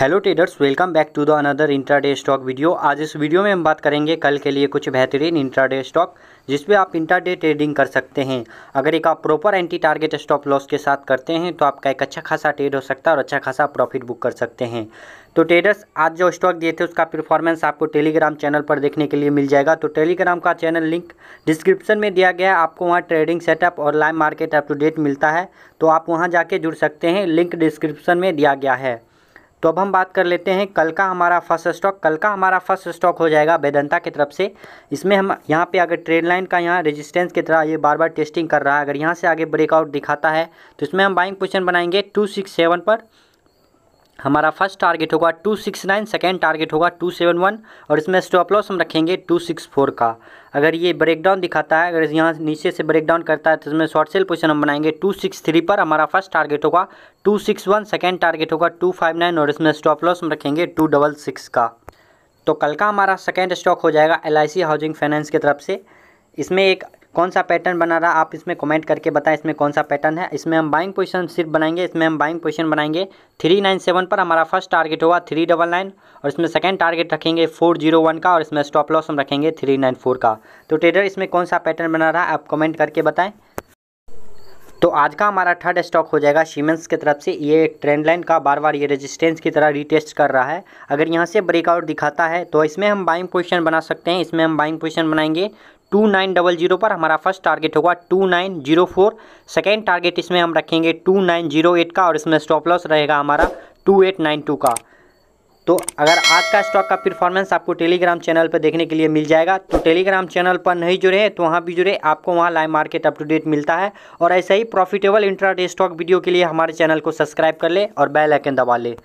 hello traders welcome back to the another intraday stock video आज इस video में हम बात करेंगे कल के लिए कुछ बेहतरीन इंट्राडे स्टॉक जिसपे आप इंट्राडे ट्रेडिंग कर सकते हैं अगर एक आप proper entry target stop loss के साथ करते हैं तो आपका एक अच्छा खासा ट्रेड हो सकता है और अच्छा खासा प्रॉफिट बुक कर सकते हैं तो ट्रेडर्स आज जो स्टॉक दिए थे उसका परफॉर्मेंस आपको टेलीग्राम चैनल पर देखने के लिए मिल जाएगा तो टेलीग्राम का चैनल लिंक डिस्क्रिप्शन में दिया गया है आपको वहाँ ट्रेडिंग सेटअप और live market up to date मिलता है तो आप वहाँ जाके जुड़ सकते हैं लिंक डिस्क्रिप्शन में दिया गया है तो अब हम बात कर लेते हैं कल का हमारा फर्स्ट स्टॉक कल का हमारा फर्स्ट स्टॉक हो जाएगा वेदंता की तरफ से इसमें हम यहाँ पे अगर ट्रेड लाइन का यहाँ रेजिस्टेंस की तरह ये बार बार टेस्टिंग कर रहा है अगर यहाँ से आगे ब्रेकआउट दिखाता है तो इसमें हम बाइंग पोजिशन बनाएंगे टू सिक्स सेवन पर हमारा फर्स्ट टारगेट होगा two six nine second target होगा टू सेवन वन और इसमें स्टॉप लॉस हम रखेंगे टू सिक्स फोर का अगर ये ब्रेकडाउन दिखाता है अगर यहाँ नीचे से ब्रेकडाउन करता है तो इसमें शॉर्ट सेल पोजीशन हम बनाएंगे टू सिक्स थ्री पर हमारा फर्स्ट टारगेट होगा two six one second target होगा टू फाइव नाइन और इसमें स्टॉप लॉस हम रखेंगे टू डबल सिक्स का तो कल का हमारा सेकेंड स्टॉक हो जाएगा एल हाउसिंग फाइनेंस की तरफ से इसमें एक कौन सा पैटर्न बना रहा आप इसमें कमेंट करके बताएं इसमें कौन सा पैटर्न है इसमें हम बाइंग पोजीशन सिर्फ बनाएंगे इसमें हम बाइंग पोजीशन बनाएंगे थ्री नाइन सेवन पर हमारा फर्स्ट टारगेट होगा थ्री डबल नाइन और इसमें सेकेंड टारगेट रखेंगे फोर जीरो वन का और इसमें स्टॉप लॉस हम रखेंगे थ्री नाइन फोर का तो ट्रेडर इसमें कौन सा पैटर्न बना रहा है आप कमेंट करके बताएं तो आज का हमारा थर्ड स्टॉक हो जाएगा सीमेंस की तरफ से ये ट्रेंड लाइन का बार बार ये रेजिस्टेंस की तरह रीटेस्ट कर रहा है अगर यहाँ से ब्रेकआउट दिखाता है तो इसमें हम बाइंग पोजिशन बना सकते हैं इसमें हम बाइंग पोजिशन बनाएंगे टू नाइन डबल जीरो पर हमारा फर्स्ट टारगेट होगा two nine zero four second target इसमें हम रखेंगे टू नाइन जीरो एट का और इसमें स्टॉप लॉस रहेगा हमारा टू एट नाइन टू का तो अगर आज का स्टॉक का परफॉर्मेंस आपको टेलीग्राम चैनल पर देखने के लिए मिल जाएगा तो टेलीग्राम चैनल पर नहीं जुड़े हैं तो वहाँ भी जुड़े आपको वहाँ live market up to date मिलता है और ऐसे ही प्रॉफिटेबल इंट्राडे स्टॉक वीडियो के लिए हमारे चैनल को सब्सक्राइब कर ले और बेल आइकन दबा ले